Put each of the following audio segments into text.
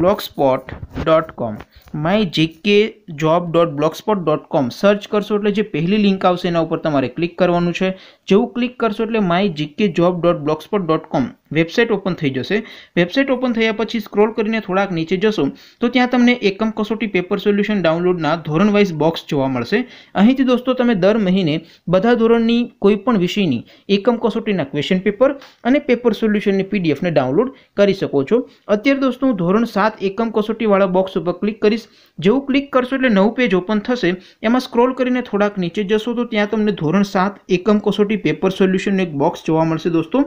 blogspot dot com my GK job dot Blogspot dot com search કરશો એટલે જે પહેલી લિંક આવશે એના ઉપર તમારે ક્લિક કરવાનું છે જેવું ક્લિક કરશો એટલે my GK job dot Blogspot dot com website open થઈ જશે વેબસાઇટ ઓપન થયા પછી સ્ક્રોલ કરીને થોડાક નીચે જશો તો ત્યાં તમને એકમ કસોટી પેપર સોલ્યુશન ડાઉનલોડના ધોરણ વાઇઝ બોક્સ જોવા મળશે અહીંથી દોસ્તો તમે દર મહિને બધા ધોરણની કોઈપણ વિષયની એકમ કસોટીના ક્વેશ્ચન પેપર અને પેપર સોલ્યુશનની પીડીએફને ડાઉનલોડ કરી શકો છો અત્યારે દોસ્તો હું ધોરણ સાત એકમ કસોટીવાળા બોક્સ ઉપર ક્લિક કરીશ જેવું ક્લિક કરશો એટલે નવું પેજ ઓપન થશે એમાં સ્ક્રોલ કરીને થોડાક નીચે જશો તો ત્યાં તમને ધોરણ સાત એકમ કસોટી પેપર સોલ્યુશનનું એક બોક્સ જોવા મળશે દોસ્તો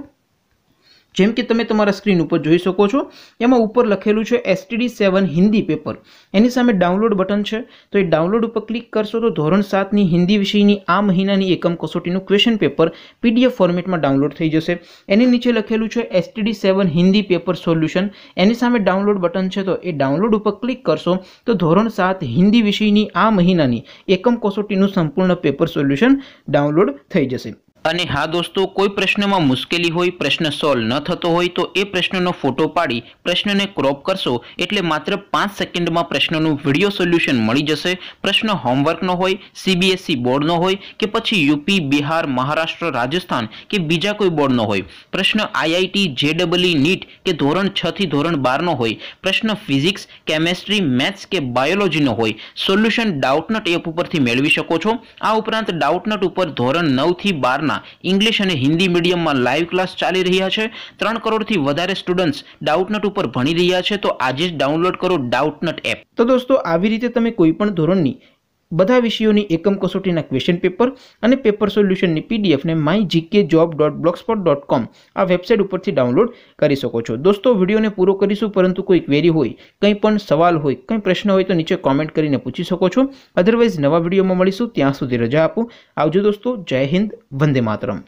જેમ કે તમે તમારા સ્ક્રીન ઉપર જોઈ શકો છો એમાં ઉપર લખેલું છે એસટીડી સેવન હિન્દી પેપર એની સામે ડાઉનલોડ બટન છે તો એ ડાઉનલોડ ઉપર ક્લિક કરશો તો ધોરણ સાતની હિન્દી વિષયની આ મહિનાની એકમ કસોટીનું ક્વેશ્ચન પેપર પીડીએફ ફોર્મેટમાં ડાઉનલોડ થઈ જશે એની નીચે લખેલું છે STD seven Hindi paper solution એની સામે ડાઉનલોડ બટન છે તો એ ડાઉનલોડ ઉપર ક્લિક કરશો તો ધોરણ સાત હિન્દી વિષયની આ મહિનાની એકમ કસોટીનું સંપૂર્ણ પેપર સોલ્યુશન ડાઉનલોડ થઈ જશે અને હા દોસ્તો કોઈ પ્રશ્નમાં મુશ્કેલી હોય પ્રશ્ન 16 ન થતો હોય તો એ પ્રશ્નનો ફોટો પાડી પ્રશ્નને crop કરશો એટલે માત્ર 5 સેકન્ડમાં પ્રશ્નનો વિડિયો સોલ્યુશન મળી જશે પ્રશ્ન હોમવર્કનો હોય CBSE બોર્ડનો હોય કે પછી UP બિહાર મહારાષ્ટ્ર રાજસ્થાન કે બીજો કોઈ બોર્ડનો હોય પ્રશ્ન IIT JEE NEET કે ધોરણ 6 થી ધોરણ 12 નો હોય પ્રશ્ન ફિઝિક્સ કેમેસ્ટ્રી मैथ्स કે બાયોલોજીનો હોય સોલ્યુશન ડાઉટ નોટ એપ ઉપરથી મેળવી શકો છો આ ઉપરાંત ડાઉટ નોટ ઉપર ધોરણ 9 થી 12 વિસ્તારના ઇંગ્લિશ અને હિન્દી મીડિયમમાં લાઈવ ક્લાસ ચાલી રહ્યા છે ત્રણ કરોડથી વધારે સ્ટુડન્ટ્સ ડાઉટનટ ઉપર ભણી રહ્યા છે તો આજે જ ડાઉનલોડ કરો ડાઉટનટ એપ તો દોસ્તો આવી રીતે તમે કોઈ પણ ધોરણની બધા વિષયોની એકમ કસોટીના ક્વેશ્ચન પેપર અને પેપર સોલ્યુશનની પીડીએફને my GK job dot Blogspot dot com આ વેબસાઇટ ઉપરથી ડાઉનલોડ કરી શકો છો દોસ્તો વિડીયોને પૂરો કરીશું પરંતુ કોઈ ક્વેરી હોય કંઈ પણ સવાલ હોય કંઈ પ્રશ્ન હોય તો નીચે કોમેન્ટ કરીને પૂછી શકો છો અધરવાઇઝ નવા વિડીયોમાં મળીશું ત્યાં સુધી રજા આપો આવજો દોસ્તો જય હિન્દ વંદે માતરમ